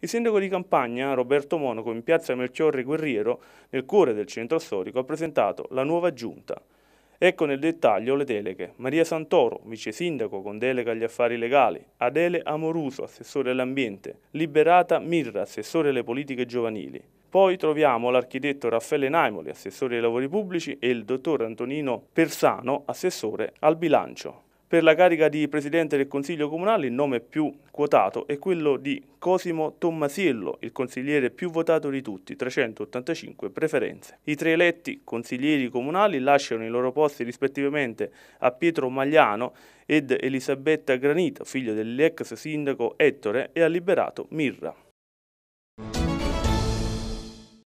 Il sindaco di Campagna, Roberto Monaco, in piazza Melchiorre Guerriero, nel cuore del centro storico, ha presentato la nuova giunta. Ecco nel dettaglio le deleghe. Maria Santoro, vice sindaco con delega agli affari legali, Adele Amoruso, assessore all'ambiente, Liberata Mirra, assessore alle politiche giovanili. Poi troviamo l'architetto Raffaele Naimoli, assessore ai lavori pubblici, e il dottor Antonino Persano, assessore al bilancio. Per la carica di Presidente del Consiglio Comunale il nome più quotato è quello di Cosimo Tommasiello, il consigliere più votato di tutti, 385 preferenze. I tre eletti consiglieri comunali lasciano i loro posti rispettivamente a Pietro Magliano ed Elisabetta Granito, figlio dell'ex sindaco Ettore, e a Liberato Mirra.